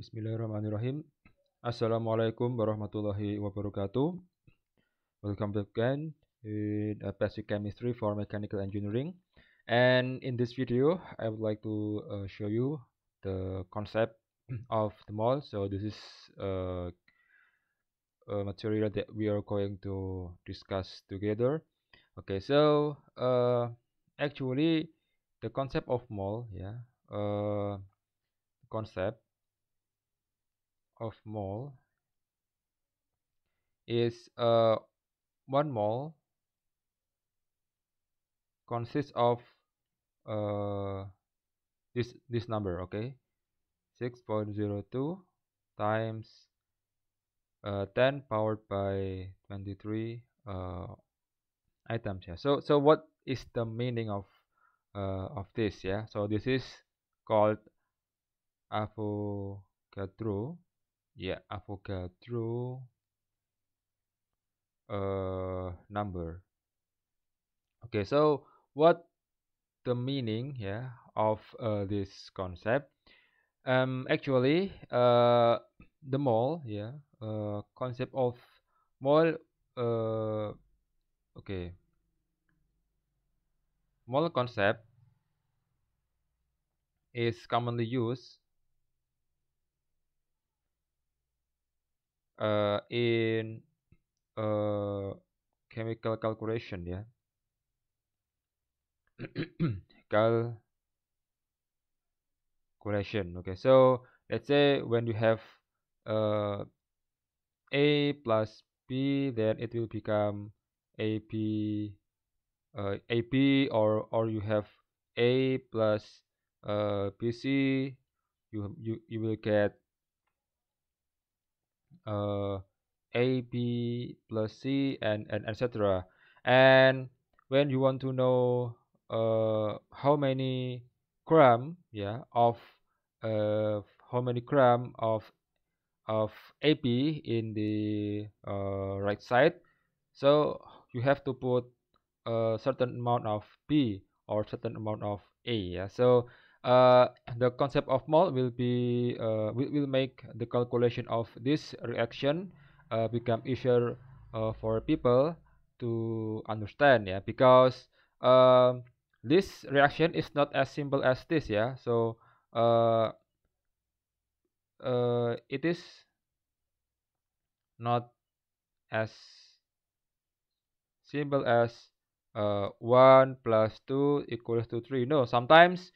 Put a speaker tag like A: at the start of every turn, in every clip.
A: Bismillahirrahmanirrahim. Assalamualaikum warahmatullahi wabarakatuh. Welcome back again in uh, Basic Chemistry for Mechanical Engineering. And in this video, I would like to uh, show you the concept of the mall. So this is uh, a material that we are going to discuss together. Okay, so uh, actually the concept of mall, yeah, uh, concept of mole is uh, one mole consists of uh, this this number okay 6.02 times uh, 10 powered by 23 uh, items yeah so so what is the meaning of uh, of this yeah so this is called Avogadro yeah Avogadro uh number okay so what the meaning yeah of uh, this concept um actually uh the mall yeah uh concept of mall uh okay mall concept is commonly used uh, in uh, chemical calculation ya yeah? calculation okay so let's say when you have uh, a plus b then it will become ab uh, or or you have a plus uh, bc you, you you will get uh, a b plus c and and etc and when you want to know uh, how many gram yeah of uh, how many gram of of AP in the uh, right side so you have to put a certain amount of B or certain amount of A yeah so uh, the concept of mole will be uh, will, will make the calculation of this reaction uh, become easier uh, for people to understand yeah because um, this reaction is not as simple as this yeah so uh, uh, it is not as simple as 1 plus 2 equals to 3 no sometimes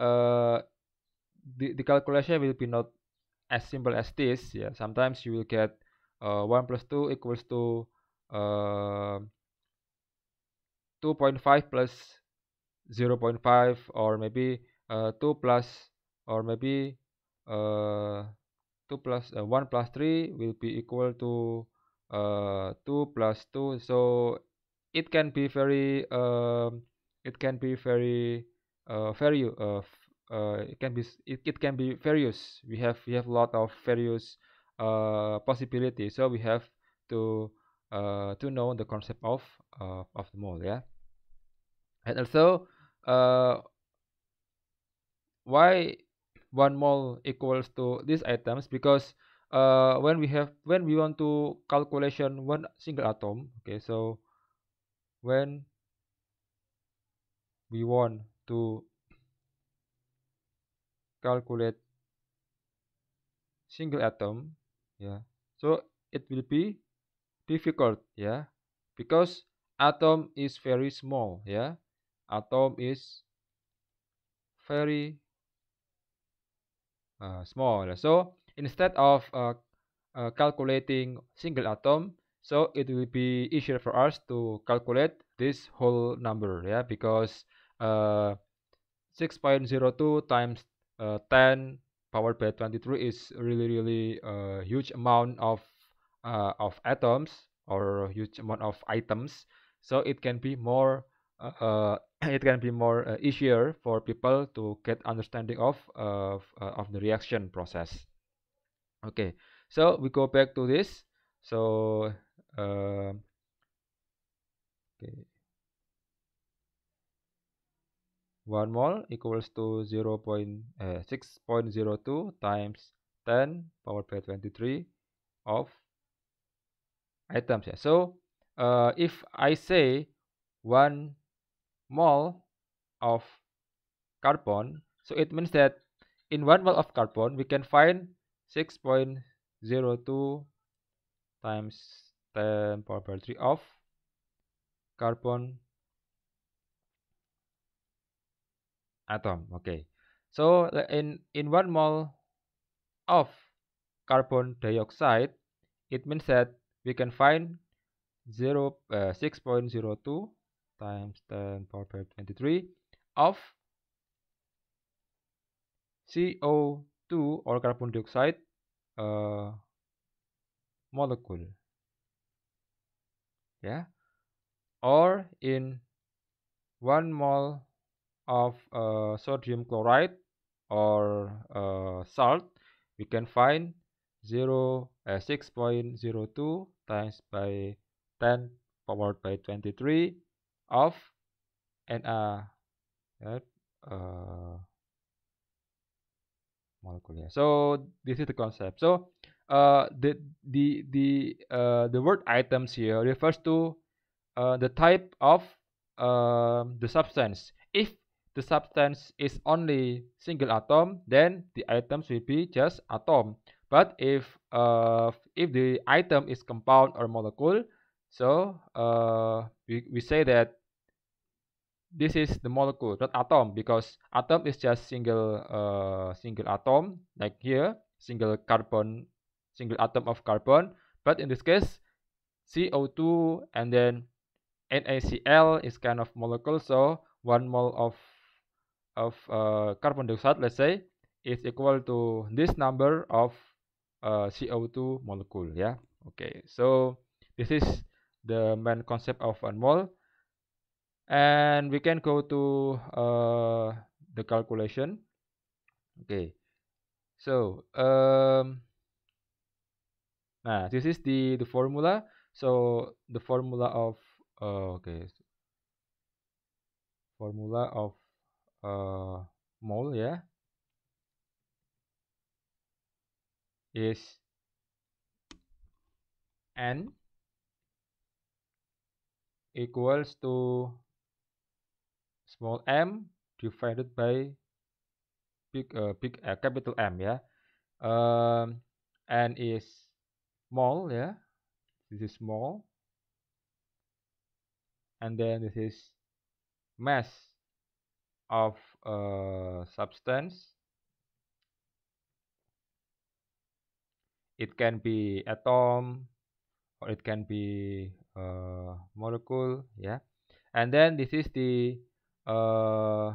A: the, eh, the calculation will be not as simple as this yeah sometimes you will get uh, 1 plus 2 equals to uh, eh, 2.5 plus 0.5 or maybe uh, 2 plus or maybe uh, 2 plus uh, 1 plus 3 will be equal to uh, 2 plus 2 so it can be very um, it can be very uh, various uh, uh, it can be it, it can be various we have we have a lot of various uh, possibilities so we have to uh, to know the concept of uh, of the mole yeah and also uh, why one mole equals to these items because uh, when we have when we want to calculation one single atom okay so when we want to calculate single atom yeah so it will be difficult yeah because atom is very small yeah atom is very uh, small so instead of uh, uh, calculating single atom so it will be easier for us to calculate this whole number yeah because uh, 6.02 times uh, 10 power by 23 is really really a uh, huge amount of uh, of atoms or huge amount of items so it can be more uh, uh it can be more uh, easier for people to get understanding of of, of the reaction process okay so we go back to this so okay 1 mole equals to 0 uh, 6.02 times 10 power by 23 of items yeah. so uh, if I say 1 mole of carbon so it means that in 1 mole of carbon we can find 6.02 times 10 power by 3 of carbon atom okay so in in one mole of carbon dioxide it means that we can find 0 uh, 6.02 times 10 power 23 of CO2 or carbon dioxide uh, molecule yeah or in 1 mole of uh, sodium chloride or uh, salt, we can find 0 uh, 6.02 times by 10 powered by 23 of Na uh, right, uh, molecule. So this is the concept. So uh, the the the uh, the word items here refers to uh, the type of um, the substance. If the substance is only single atom, then the items will be just atom. But if uh, if the item is compound or molecule, so uh, we, we say that this is the molecule, not atom, because atom is just single uh, single atom, like here, single carbon, single atom of carbon. But in this case, CO2 and then NaCl is kind of molecule, so one mole of of uh, carbon dioxide let's say is equal to this number of uh, CO2 molecule yeah okay so this is the main concept of one mole and we can go to uh, the calculation okay so um, nah, this is the the formula so the formula of uh, okay formula of uh, eh, mole ya is n equals to small m divided by big uh, big uh, capital M ya. Um, n is small ya. This is small. And then this is mass of a uh, substance. It can be atom or it can be a uh, molecule, yeah. And then this is the uh,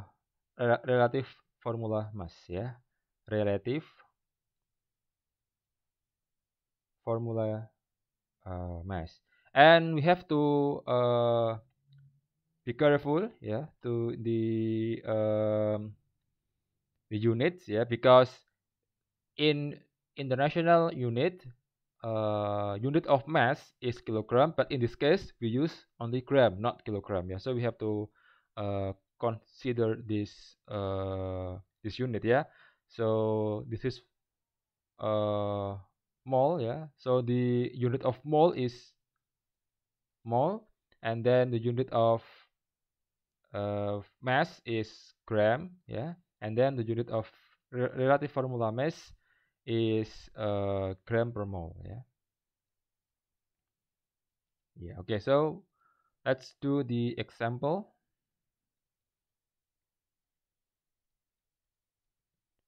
A: relative formula mass, yeah. Relative formula uh, mass. And we have to uh, be careful yeah to the um, the units yeah because in international unit uh, unit of mass is kilogram but in this case we use only gram not kilogram yeah so we have to uh, consider this uh, this unit yeah so this is uh, mole yeah so the unit of mole is mole and then the unit of uh, mass is gram yeah and then the unit of re relative formula mass is uh, gram per mole yeah yeah okay so let's do the example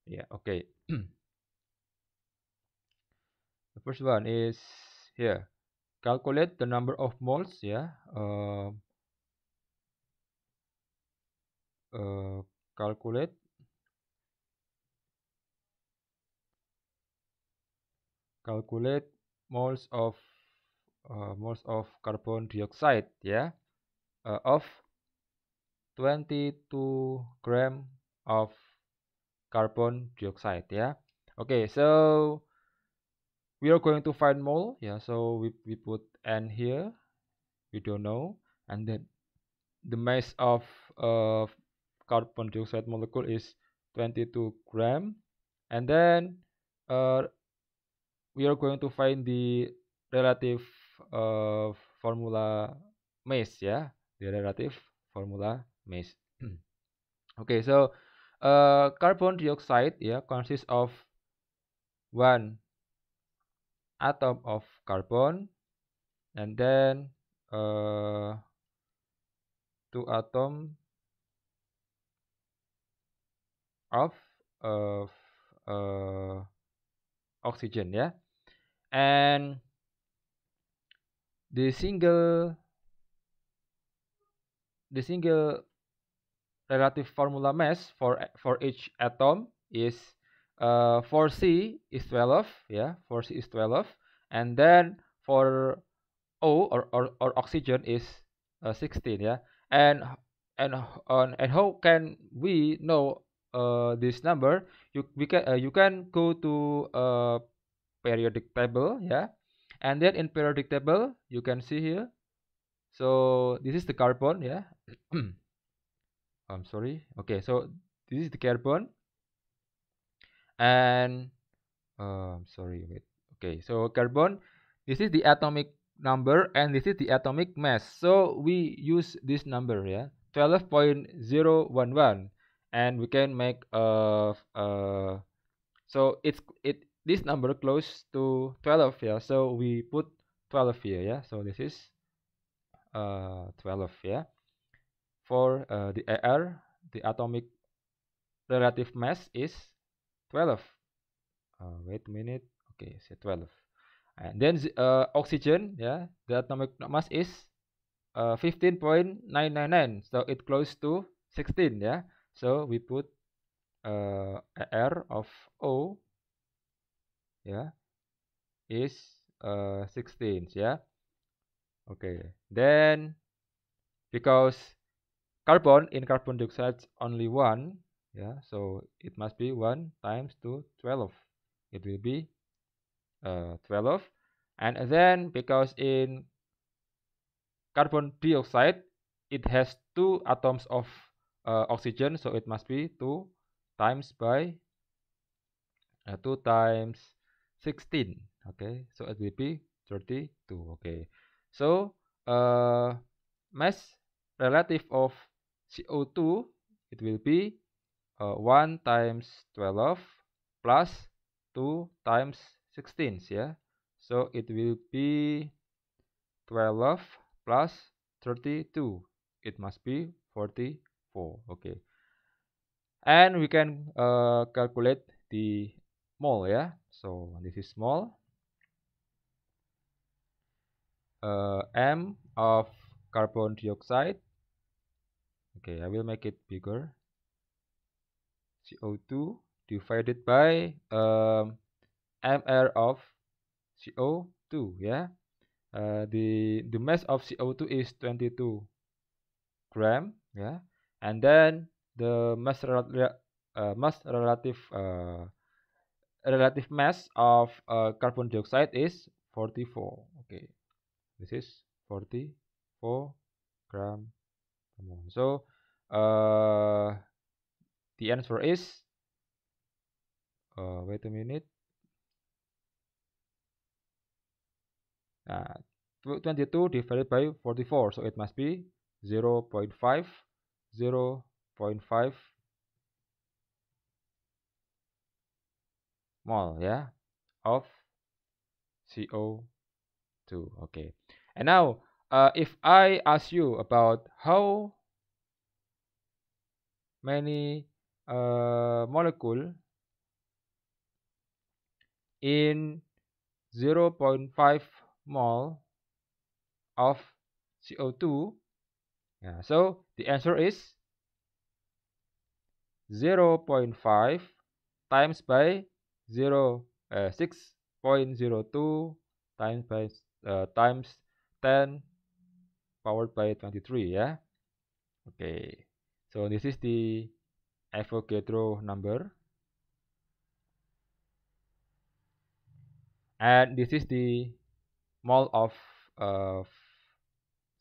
A: yeah okay the first one is here calculate the number of moles yeah uh, calculate э, calculate moles of uh, moles of carbon dioxide ya yeah, uh, of 22 gram of carbon dioxide ya yeah. okay so we are going to find mole yeah so we, we put n here we don't know and then the mass of uh, carbon dioxide molecule is 22 gram and then uh, we are going to find the relative uh, formula mass ya the relative formula mass okay so uh, carbon dioxide ya yeah, consists of one atom of carbon and then uh, two atom of of uh, oxygen yeah and the single the single relative formula mass for for each atom is uh, 4c is 12 yeah 4c is 12 and then for o or, or, or oxygen is uh, 16 yeah and and on and how can we know uh, this number you we can uh, you can go to a uh, periodic table yeah and then in periodic table you can see here so this is the carbon yeah I'm sorry okay so this is the carbon and uh, sorry wait okay so carbon this is the atomic number and this is the atomic mass so we use this number yeah 12.011 and we can make a uh, so it's it this number close to 12 here so we put 12 here yeah so this is uh 12 yeah for uh, the AR the atomic relative mass is 12 uh, wait a minute okay say 12 and then uh, oxygen yeah the atomic mass is uh, 15.999 so it close to 16 yeah so we put uh, r of o yeah is uh, 16 yeah okay then because carbon in carbon dioxide only one yeah so it must be 1 times 2 12 it will be uh, 12 and then because in carbon dioxide it has two atoms of uh, oxygen so it must be 2 times by uh, 2 times 16 okay so it will be 32 okay so uh, mass relative of CO2 it will be uh, 1 times 12 plus 2 times 16 yeah so it will be 12 plus 32 it must be 40 4 okay and we can uh, calculate the mole yeah so this is small uh, m of carbon dioxide okay I will make it bigger CO2 divided by um, mR of CO2 yeah uh, the the mass of CO2 is 22 gram yeah and then the mass, relative uh, mass relative uh, relative mass of uh, carbon dioxide is 44 okay this is 44 gram per mole so uh, the answer is uh, wait a minute uh, 22 divided by 44 so it must be 0 0.5 0 0.5 mole yeah of CO2 okay and now uh, if I ask you about how many uh, molecule in 0.5 mole of CO2 yeah, so the answer is 0 0.5 times by 0 uh, 6.02 times by uh, times 10 powered by 23 yeah okay so this is the Avogadro number and this is the mole of uh,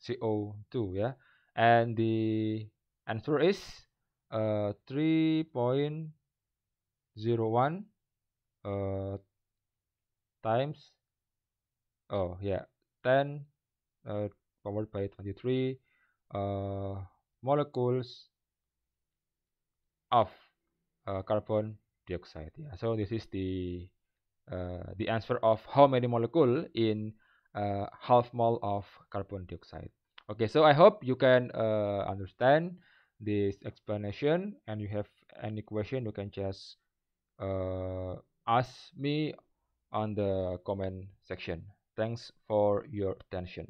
A: CO2 yeah and the answer is uh, 3.01 uh, times oh yeah 10 uh, powered by 23 uh, molecules of uh, carbon dioxide yeah so this is the uh, the answer of how many molecule in uh, half mole of carbon dioxide okay so i hope you can uh, understand this explanation and you have any question you can just uh, ask me on the comment section thanks for your attention